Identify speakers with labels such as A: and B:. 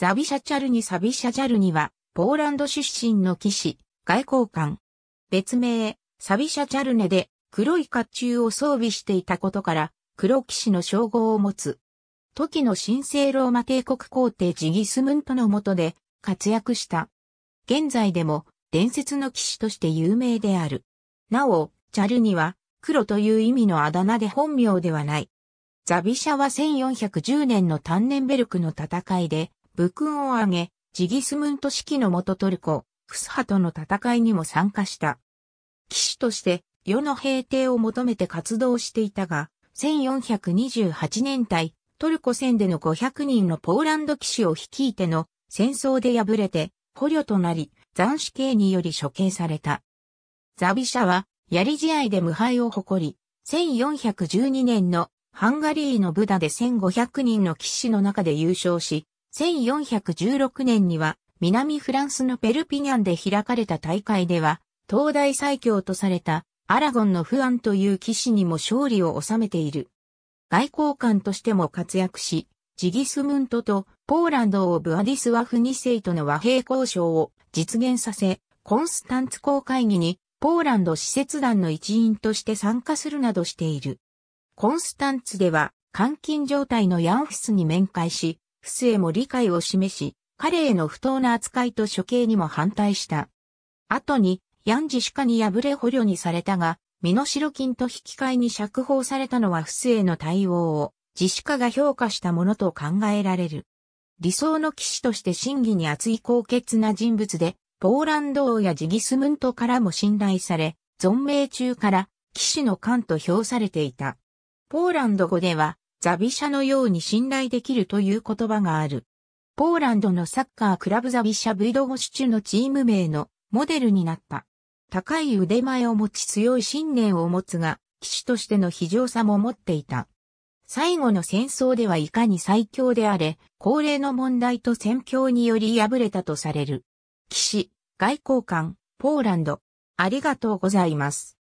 A: ザビシャチャルニ・サビシャジャルニは、ポーランド出身の騎士、外交官。別名、サビシャチャルネで、黒い甲冑を装備していたことから、黒騎士の称号を持つ。時の神聖ローマ帝国皇帝ジギスムントの下で活躍した。現在でも伝説の騎士として有名である。なお、チャルニは黒という意味のあだ名で本名ではない。ザビシャは1410年のタンネンベルクの戦いで武勲を挙げ、ジギスムント式のもとトルコ、クスハとの戦いにも参加した。騎士として世の平定を求めて活動していたが、1428年代、トルコ戦での500人のポーランド騎士を率いての戦争で敗れて捕虜となり、斬死刑により処刑された。ザビシャは、槍試合で無敗を誇り、1412年のハンガリーのブダで1500人の騎士の中で優勝し、1416年には南フランスのペルピニャンで開かれた大会では、東大最強とされたアラゴンの不安という騎士にも勝利を収めている。外交官としても活躍し、ジギスムントとポーランド王ブアディスワフ2世との和平交渉を実現させ、コンスタンツ公会議にポーランド使節団の一員として参加するなどしている。コンスタンツでは監禁状態のヤンフスに面会し、不正も理解を示し、彼への不当な扱いと処刑にも反対した。後に、ヤンジシカに敗れ捕虜にされたが、身代金と引き換えに釈放されたのは不正の対応を、自主化が評価したものと考えられる。理想の騎士として真偽に厚い高潔な人物で、ポーランド王やジギスムントからも信頼され、存命中から騎士の官と評されていた。ポーランド語では、ザビシャのように信頼できるという言葉がある。ポーランドのサッカークラブザビシャ・ブイドゴシュチュのチーム名のモデルになった。高い腕前を持ち強い信念を持つが、騎士としての非常さも持っていた。最後の戦争ではいかに最強であれ、高齢の問題と戦況により敗れたとされる。騎士、外交官、ポーランド。ありがとうございます。